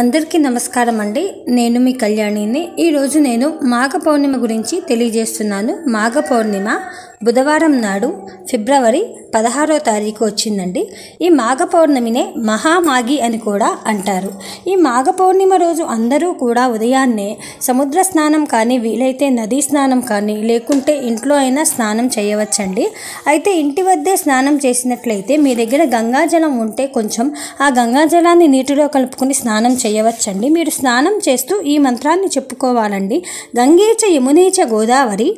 అందరికీ నమస్కారం అండి నేను మీ కళ్యాణిని ఈరోజు నేను మాఘ పౌర్ణిమ గురించి తెలియజేస్తున్నాను మాఘ పౌర్ణిమ బుధవారం నాడు ఫిబ్రవరి పదహారో తారీఖు వచ్చిందండి ఈ మాఘ పౌర్ణమినే మహామాగి అని కూడా అంటారు ఈ మాఘ పౌర్ణిమ రోజు అందరూ కూడా ఉదయాన్నే సముద్ర స్నానం కానీ వీలైతే నదీ స్నానం కానీ లేకుంటే ఇంట్లో అయినా స్నానం చేయవచ్చండి అయితే ఇంటి వద్దే స్నానం చేసినట్లయితే మీ దగ్గర గంగాజలం ఉంటే కొంచెం ఆ గంగాజలాన్ని నీటిలో కలుపుకుని స్నానం స్నానం చేయవచ్చండి మీరు స్నానం చేస్తూ ఈ మంత్రాన్ని చెప్పుకోవాలండి గంగేచ యమునేచ గోదావరి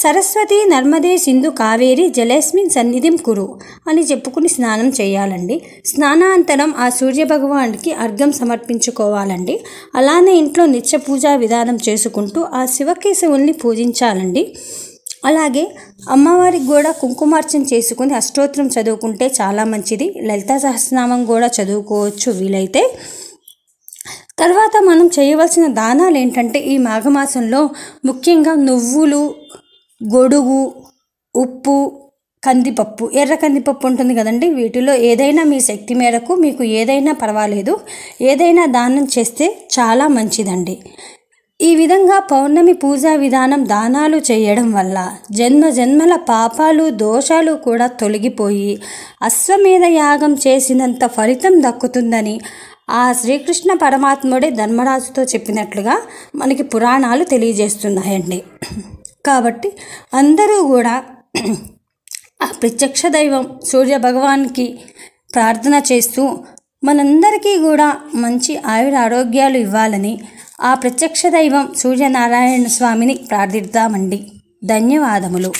సరస్వతి నర్మదే సింధు కావేరి జలేస్మిన్ సన్నిధిం కురు అని చెప్పుకుని స్నానం చేయాలండి స్నానాంతరం ఆ సూర్య భగవానికి అర్ఘం సమర్పించుకోవాలండి అలానే ఇంట్లో నిత్య పూజా విధానం చేసుకుంటూ ఆ శివకేశవుల్ని పూజించాలండి అలాగే అమ్మవారికి కూడా కుంకుమార్చన చేసుకుని అష్టోత్తరం చదువుకుంటే చాలా మంచిది లలితా సహస్రనామం కూడా చదువుకోవచ్చు వీలైతే తర్వాత మనం చేయవలసిన దానాలు ఏంటంటే ఈ మాఘమాసంలో ముఖ్యంగా నువ్వులు గొడుగు ఉప్పు కందిపప్పు ఎర్ర కందిపప్పు ఉంటుంది కదండి వీటిలో ఏదైనా మీ శక్తి మేరకు మీకు ఏదైనా పర్వాలేదు ఏదైనా దానం చేస్తే చాలా మంచిదండి ఈ విధంగా పౌర్ణమి పూజా విధానం దానాలు చేయడం వల్ల జన్మ జన్మల పాపాలు దోషాలు కూడా తొలగిపోయి అశ్వమేధ యాగం చేసినంత ఫలితం దక్కుతుందని ఆ శ్రీకృష్ణ పరమాత్ముడే ధర్మరాజుతో చెప్పినట్లుగా మనకి పురాణాలు తెలియజేస్తున్నాయండి కాబట్టి అందరూ కూడా ఆ ప్రత్యక్ష దైవం సూర్య భగవాన్కి ప్రార్థన చేస్తూ మనందరికీ కూడా మంచి ఆయుర ఆరోగ్యాలు ఇవ్వాలని ఆ ప్రత్యక్ష దైవం సూర్యనారాయణ స్వామిని ప్రార్థిద్దామండి ధన్యవాదములు